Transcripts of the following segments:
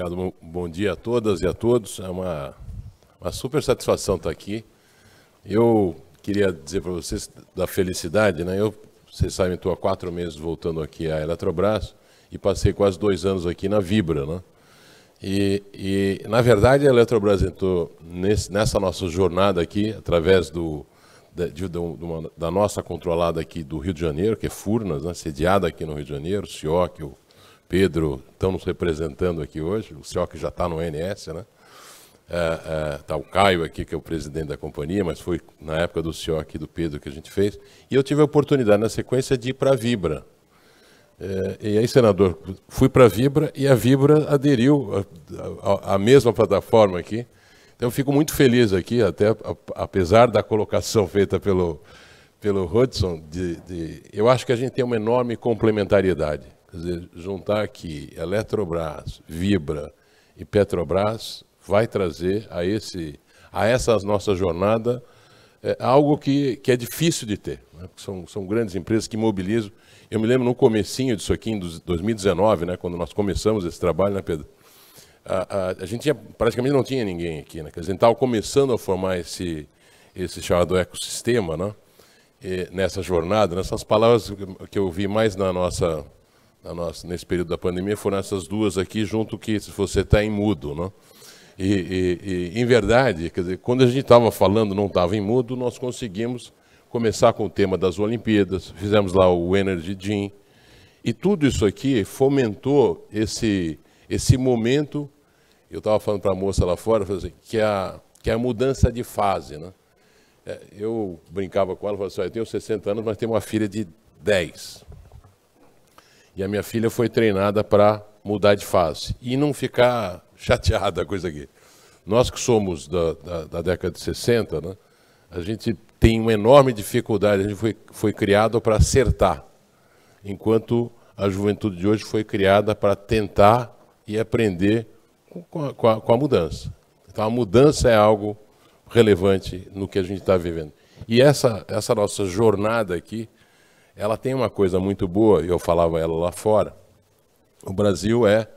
obrigado. Bom, dia a todas e a todos. É uma, uma super satisfação estar aqui. Eu queria dizer para vocês da felicidade, né? Eu, vocês sabem, estou há quatro meses voltando aqui à Eletrobras e passei quase dois anos aqui na Vibra, né? E, e na verdade, a Eletrobras entrou nesse, nessa nossa jornada aqui, através do, da, de, de uma, da nossa controlada aqui do Rio de Janeiro, que é Furnas, né? sediada aqui no Rio de Janeiro, CIOC, o Pedro estão nos representando aqui hoje, o senhor que já está no NS, né? Está é, é, o Caio aqui, que é o presidente da companhia, mas foi na época do senhor aqui do Pedro que a gente fez. E eu tive a oportunidade, na sequência, de ir para a Vibra. É, e aí, senador, fui para a Vibra e a Vibra aderiu à mesma plataforma aqui. Então, eu fico muito feliz aqui, até apesar da colocação feita pelo, pelo Hudson, de, de, eu acho que a gente tem uma enorme complementariedade. Quer dizer, juntar aqui Eletrobras, Vibra e Petrobras vai trazer a, esse, a essa nossa jornada é, algo que, que é difícil de ter. Né? São, são grandes empresas que mobilizam. Eu me lembro no comecinho disso aqui, em 2019, né, quando nós começamos esse trabalho, né, Pedro? A, a, a gente tinha, praticamente não tinha ninguém aqui, né? Quer dizer, a gente estava começando a formar esse, esse chamado ecossistema, né? E nessa jornada, nessas palavras que eu vi mais na nossa nossa, nesse período da pandemia foram essas duas aqui, junto que se você está em mudo. Né? E, e, e, em verdade, quer dizer, quando a gente estava falando, não estava em mudo, nós conseguimos começar com o tema das Olimpíadas, fizemos lá o Energy Gym, e tudo isso aqui fomentou esse, esse momento, eu estava falando para a moça lá fora, assim, que, é a, que é a mudança de fase. Né? É, eu brincava com ela, falava assim, eu tenho 60 anos, mas tenho uma filha de 10. E a minha filha foi treinada para mudar de fase e não ficar chateada com isso aqui. Nós que somos da, da, da década de 60, né, a gente tem uma enorme dificuldade, a gente foi, foi criado para acertar, enquanto a juventude de hoje foi criada para tentar e aprender com a, com, a, com a, mudança. Então, a mudança é algo relevante no que a gente está vivendo. E essa, essa nossa jornada aqui, ela tem uma coisa muito boa, e eu falava ela lá fora. O Brasil é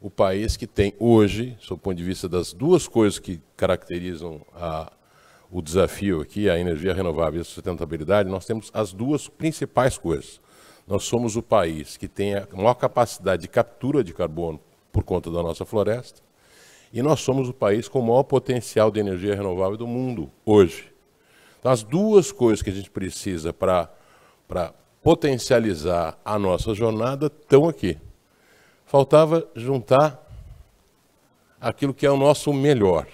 o país que tem hoje, do ponto de vista das duas coisas que caracterizam a, o desafio aqui, a energia renovável e a sustentabilidade, nós temos as duas principais coisas. Nós somos o país que tem a maior capacidade de captura de carbono por conta da nossa floresta, e nós somos o país com o maior potencial de energia renovável do mundo hoje. Então, as duas coisas que a gente precisa para potencializar a nossa jornada estão aqui. Faltava juntar aquilo que é o nosso melhor,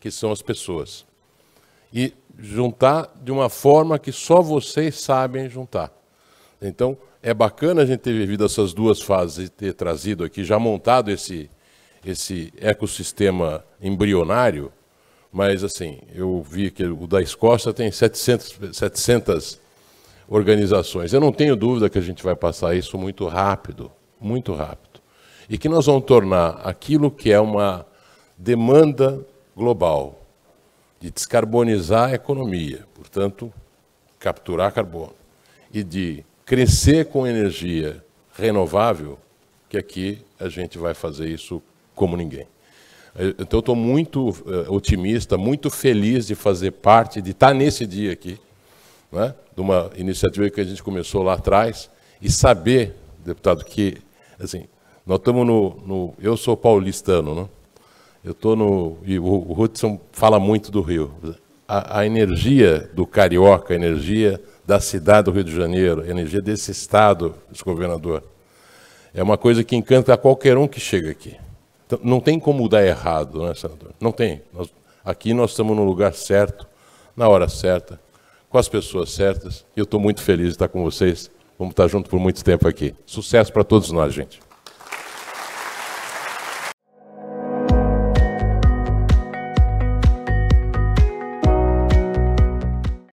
que são as pessoas. E juntar de uma forma que só vocês sabem juntar. Então, é bacana a gente ter vivido essas duas fases e ter trazido aqui, já montado esse, esse ecossistema embrionário, mas, assim, eu vi que o da Escócia tem 700, 700 organizações. Eu não tenho dúvida que a gente vai passar isso muito rápido, muito rápido. E que nós vamos tornar aquilo que é uma demanda global de descarbonizar a economia, portanto, capturar carbono, e de crescer com energia renovável, que aqui a gente vai fazer isso como ninguém. Então, estou muito uh, otimista, muito feliz de fazer parte, de estar tá nesse dia aqui né, de uma iniciativa que a gente começou lá atrás, e saber, deputado, que assim, nós estamos no, no, Eu sou paulistano, né? Eu estou no. E o, o Hudson fala muito do Rio. A, a, energia do carioca, a energia da cidade do Rio de Janeiro, a energia desse estado, esse governador, é uma coisa que encanta a qualquer um que chega aqui. Então, não tem como dar errado, né, senador? Não tem. Nós, aqui nós estamos no lugar certo, na hora certa, com as pessoas certas. E eu estou muito feliz de estar com vocês. Vamos estar junto por muito tempo aqui. Sucesso para todos nós, gente.